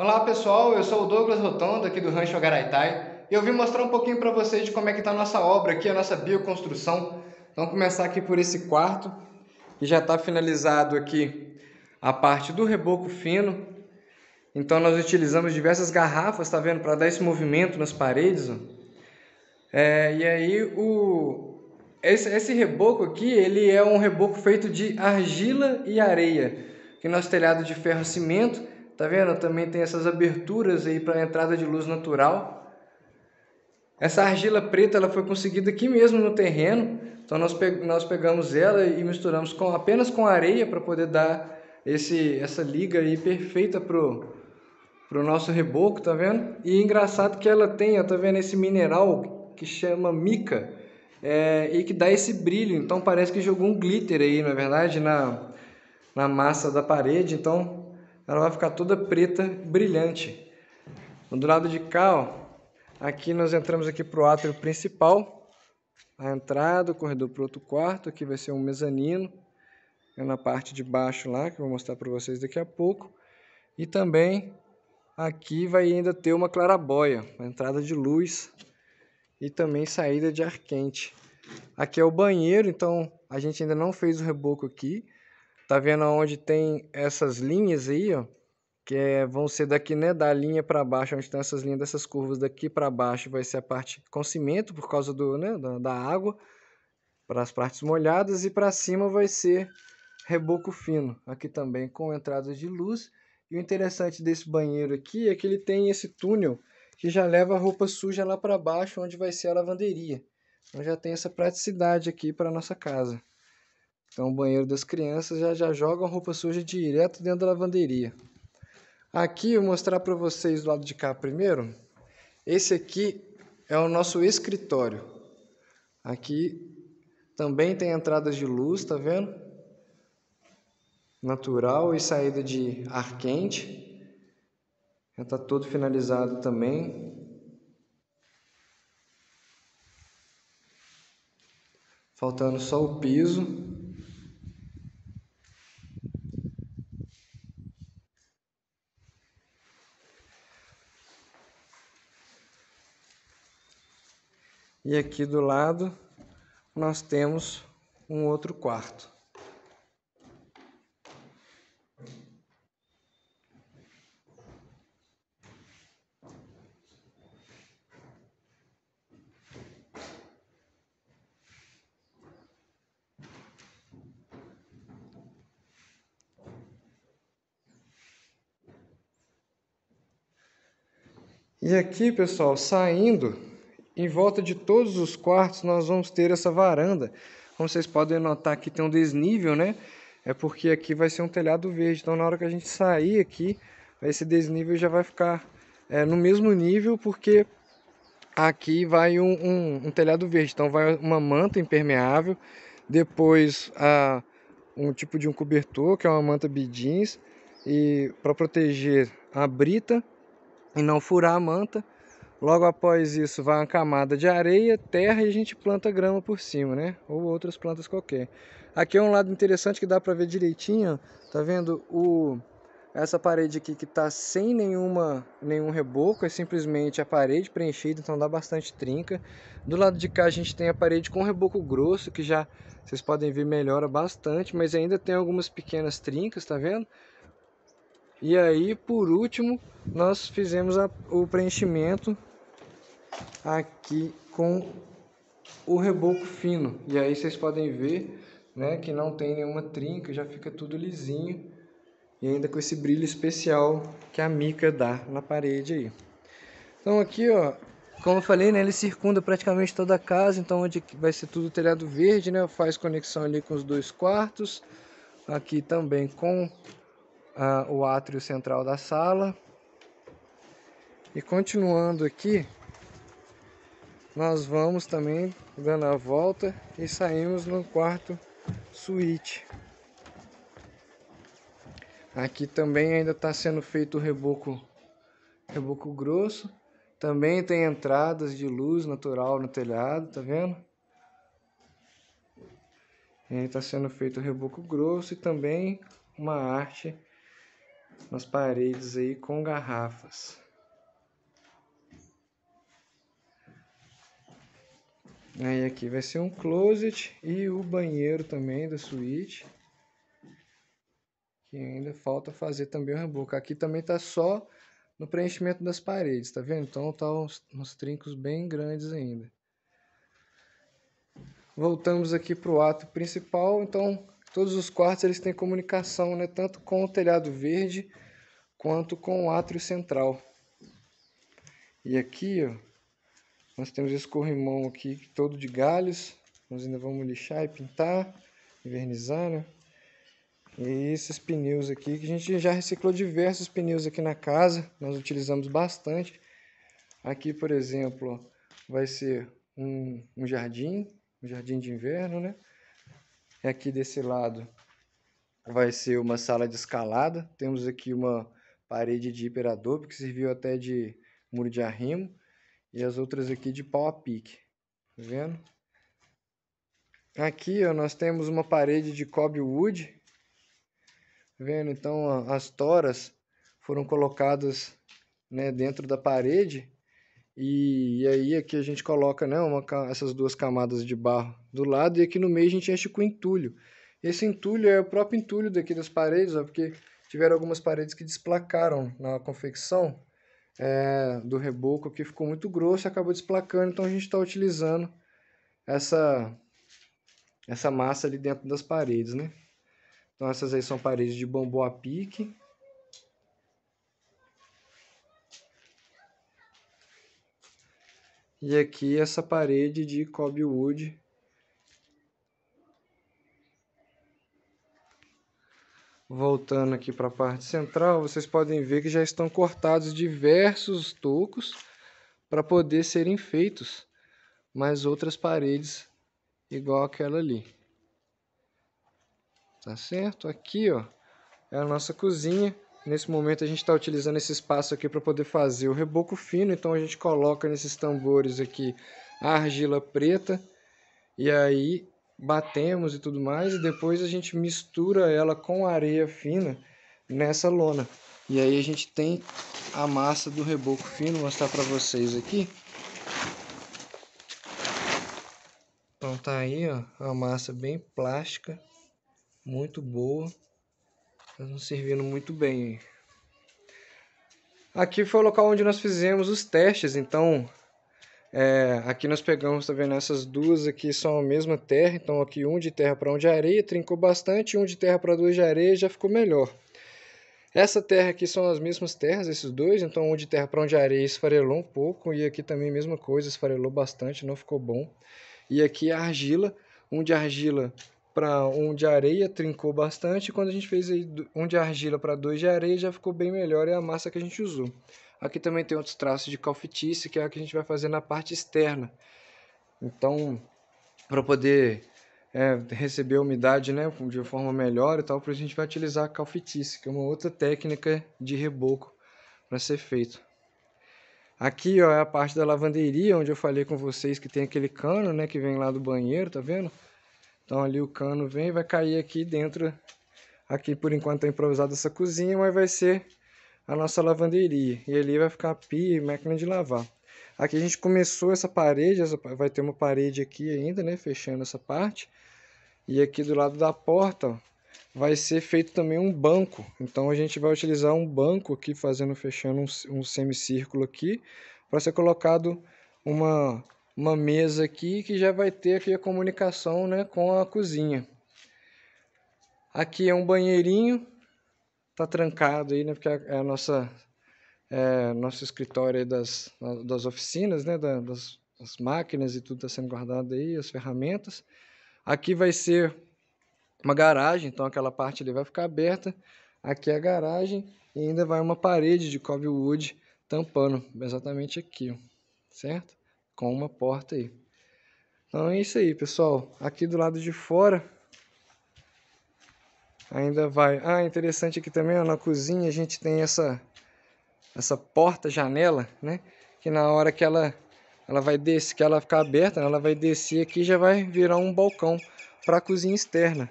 Olá pessoal, eu sou o Douglas Rotondo aqui do Rancho Agaraitai e eu vim mostrar um pouquinho para vocês de como é que está a nossa obra aqui, a nossa bioconstrução. Vamos começar aqui por esse quarto que já está finalizado aqui a parte do reboco fino. Então nós utilizamos diversas garrafas, está vendo, para dar esse movimento nas paredes. É, e aí o esse, esse reboco aqui ele é um reboco feito de argila e areia. Que nosso telhado de ferro cimento Tá vendo? Também tem essas aberturas aí para entrada de luz natural. Essa argila preta ela foi conseguida aqui mesmo no terreno. Então nós, pe nós pegamos ela e misturamos com apenas com areia para poder dar esse essa liga aí perfeita pro pro nosso reboco, tá vendo? E engraçado que ela tem, ó, tá vendo esse mineral que chama mica é, e que dá esse brilho. Então parece que jogou um glitter aí, na é verdade, na na massa da parede. Então ela vai ficar toda preta, brilhante. Do lado de cá, ó, aqui nós entramos aqui para o átrio principal, a entrada, o corredor para outro quarto, aqui vai ser um mezanino, é na parte de baixo lá, que eu vou mostrar para vocês daqui a pouco. E também aqui vai ainda ter uma clarabóia, uma entrada de luz e também saída de ar quente. Aqui é o banheiro, então a gente ainda não fez o reboco aqui, Tá vendo onde tem essas linhas aí, ó? Que é, vão ser daqui, né? Da linha para baixo, onde tem essas linhas dessas curvas daqui para baixo, vai ser a parte com cimento, por causa do, né, da, da água, para as partes molhadas, e para cima vai ser reboco fino, aqui também com entrada de luz. E o interessante desse banheiro aqui é que ele tem esse túnel que já leva a roupa suja lá para baixo, onde vai ser a lavanderia. Então já tem essa praticidade aqui para nossa casa. Então, o banheiro das crianças já, já jogam roupa suja direto dentro da lavanderia. Aqui, eu vou mostrar para vocês do lado de cá primeiro. Esse aqui é o nosso escritório. Aqui também tem entradas de luz, tá vendo? Natural e saída de ar quente. Já está todo finalizado também. Faltando só o piso. E aqui do lado nós temos um outro quarto. E aqui, pessoal, saindo em volta de todos os quartos nós vamos ter essa varanda. Como vocês podem notar aqui tem um desnível, né? É porque aqui vai ser um telhado verde. Então na hora que a gente sair aqui, esse desnível já vai ficar é, no mesmo nível, porque aqui vai um, um, um, telhado verde. Então vai uma manta impermeável, depois a, um tipo de um cobertor, que é uma manta bidins, e para proteger a brita e não furar a manta. Logo após isso vai uma camada de areia, terra e a gente planta grama por cima, né? Ou outras plantas qualquer. Aqui é um lado interessante que dá para ver direitinho, tá vendo? O essa parede aqui que tá sem nenhuma nenhum reboco, é simplesmente a parede preenchida, então dá bastante trinca. Do lado de cá a gente tem a parede com reboco grosso, que já vocês podem ver melhora bastante, mas ainda tem algumas pequenas trincas, tá vendo? E aí, por último, nós fizemos a, o preenchimento aqui com o reboco fino. E aí vocês podem ver né, que não tem nenhuma trinca, já fica tudo lisinho. E ainda com esse brilho especial que a mica dá na parede aí. Então aqui, ó, como eu falei, né, ele circunda praticamente toda a casa. Então onde vai ser tudo telhado verde, né, faz conexão ali com os dois quartos. Aqui também com ah, o átrio central da sala. E continuando aqui, nós vamos também dando a volta e saímos no quarto suíte. Aqui também ainda está sendo feito o reboco, reboco grosso. Também tem entradas de luz natural no telhado, tá vendo? está sendo feito o reboco grosso e também uma arte nas paredes aí com garrafas. E aqui vai ser um closet e o banheiro também da suíte. Que ainda falta fazer também o reboco. Aqui também tá só no preenchimento das paredes, tá vendo? Então tá uns, uns trincos bem grandes ainda. Voltamos aqui para o ato principal, então todos os quartos eles têm comunicação, né? Tanto com o telhado verde quanto com o átrio central. E aqui, ó, nós temos esse corrimão aqui todo de galhos. Nós ainda vamos lixar e pintar, invernizar, né? E esses pneus aqui, que a gente já reciclou diversos pneus aqui na casa. Nós utilizamos bastante. Aqui, por exemplo, vai ser um, um jardim, um jardim de inverno, né? E aqui desse lado vai ser uma sala de escalada. Temos aqui uma parede de hiperadobe que serviu até de muro de arrimo. E as outras aqui de pau a pique. Tá vendo? Aqui ó, nós temos uma parede de cobre wood. Tá vendo? Então ó, as toras foram colocadas né, dentro da parede. E, e, aí aqui a gente coloca né, uma, essas duas camadas de barro do lado. E aqui no meio a gente enche com entulho. Esse entulho é o próprio entulho daqui das paredes, ó, porque tiveram algumas paredes que desplacaram na confecção é, do reboco que ficou muito grosso e acabou desplacando, então a gente está utilizando essa, essa massa ali dentro das paredes, né? Então essas aí são paredes de bambu a pique. E aqui essa parede de cobre Voltando aqui para a parte central, vocês podem ver que já estão cortados diversos tocos para poder serem feitos mais outras paredes igual aquela ali. Tá certo? Aqui, ó, é a nossa cozinha. Nesse momento a gente está utilizando esse espaço aqui para poder fazer o reboco fino, então a gente coloca nesses tambores aqui a argila preta e aí batemos e tudo mais, e depois a gente mistura ela com areia fina nessa lona. E aí a gente tem a massa do reboco fino, vou mostrar para vocês aqui. Então tá aí, ó, a massa bem plástica, muito boa, tá nos servindo muito bem. Aqui foi o local onde nós fizemos os testes, então é, aqui nós pegamos, tá vendo? Essas duas aqui são a mesma terra, então aqui um de terra para um de areia, trincou bastante, um de terra para dois de areia, já ficou melhor. Essa terra aqui são as mesmas terras, esses dois, então um de terra para um de areia esfarelou um pouco, e aqui também a mesma coisa, esfarelou bastante, não ficou bom. E aqui a argila, um de argila para um de areia trincou bastante, quando a gente fez um de argila para dois de areia já ficou bem melhor, é a massa que a gente usou. Aqui também tem outros traços de calfitice, que é a que a gente vai fazer na parte externa. Então, para poder é, receber a umidade né, de forma melhor e tal, a gente vai utilizar a calfitice, que é uma outra técnica de reboco para ser feito. Aqui ó, é a parte da lavanderia, onde eu falei com vocês que tem aquele cano né, que vem lá do banheiro, tá vendo? Então ali o cano vem e vai cair aqui dentro. Aqui por enquanto é improvisada essa cozinha, mas vai ser a nossa lavanderia. E ali vai ficar a pia e máquina de lavar. Aqui a gente começou essa parede, essa, vai ter uma parede aqui ainda, né? Fechando essa parte. E aqui do lado da porta ó, vai ser feito também um banco. Então a gente vai utilizar um banco aqui, fazendo, fechando um, um semicírculo aqui, para ser colocado uma, uma mesa aqui que já vai ter aqui a comunicação né, com a cozinha. Aqui é um banheirinho tá trancado aí, né? Porque é, é a nossa é, nosso escritório das, das oficinas, né? das, as máquinas e tudo está sendo guardado aí, as ferramentas. Aqui vai ser uma garagem, então aquela parte ali vai ficar aberta. Aqui é a garagem e ainda vai uma parede de wood tampando, exatamente aqui, certo? Com uma porta aí. Então é isso aí, pessoal. Aqui do lado de fora ainda vai. Ah, interessante aqui também, ó, na cozinha a gente tem essa essa porta-janela, né? Que na hora que ela ela vai descer, que ela ficar aberta, né, ela vai descer aqui já vai virar um balcão para a cozinha externa.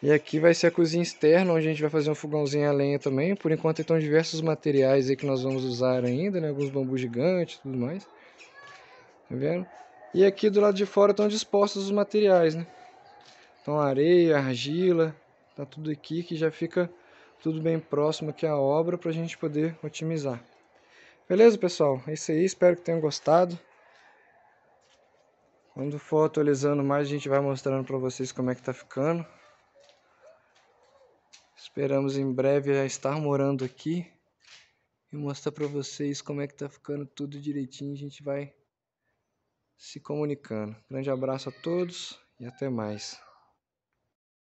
E aqui vai ser a cozinha externa, onde a gente vai fazer um fogãozinho a lenha também. Por enquanto estão diversos materiais aí que nós vamos usar ainda, né? Alguns bambus gigantes e tudo mais. Tá vendo? E aqui do lado de fora estão dispostos os materiais, né? Então areia, argila, Tá tudo aqui que já fica tudo bem próximo aqui à obra para a gente poder otimizar. Beleza, pessoal? É isso aí, espero que tenham gostado. Quando for atualizando mais, a gente vai mostrando para vocês como é que tá ficando. Esperamos em breve já estar morando aqui e mostrar para vocês como é que tá ficando tudo direitinho. A gente vai se comunicando. Grande abraço a todos e até mais.